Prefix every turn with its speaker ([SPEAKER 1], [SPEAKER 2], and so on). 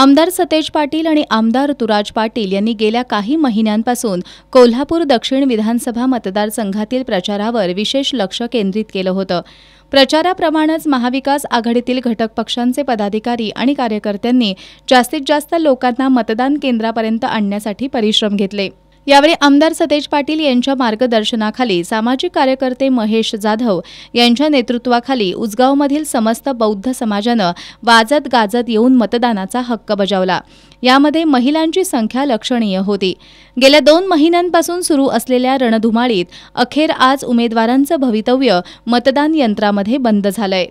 [SPEAKER 1] आमदार सतेज पाटील आणि आमदार तुराज पाटील यांनी गेल्या काही महिन्यांपासून कोल्हापूर दक्षिण विधानसभा मतदारसंघातील प्रचारावर विशेष लक्ष केंद्रित केलं होतं प्रचाराप्रमाणेच महाविकास आघाडीतील घटक पक्षांचे पदाधिकारी आणि कार्यकर्त्यांनी जास्तीत जास्त लोकांना मतदान केंद्रापर्यंत आणण्यासाठी परिश्रम घेतले यावेळी आमदार सतेज पाटील यांच्या मार्गदर्शनाखाली सामाजिक कार्यकर्ते महेश जाधव यांच्या नेतृत्वाखाली उजगावमधील समस्त बौद्ध समाजानं वाजत गाजत येऊन मतदानाचा हक्क बजावला यामध्ये महिलांची संख्या लक्षणीय होती गेल्या दोन महिन्यांपासून सुरू असलेल्या रणधुमाळीत अखेर आज उमेदवारांचं भवितव्य मतदान यंत्रामध्ये बंद झालंय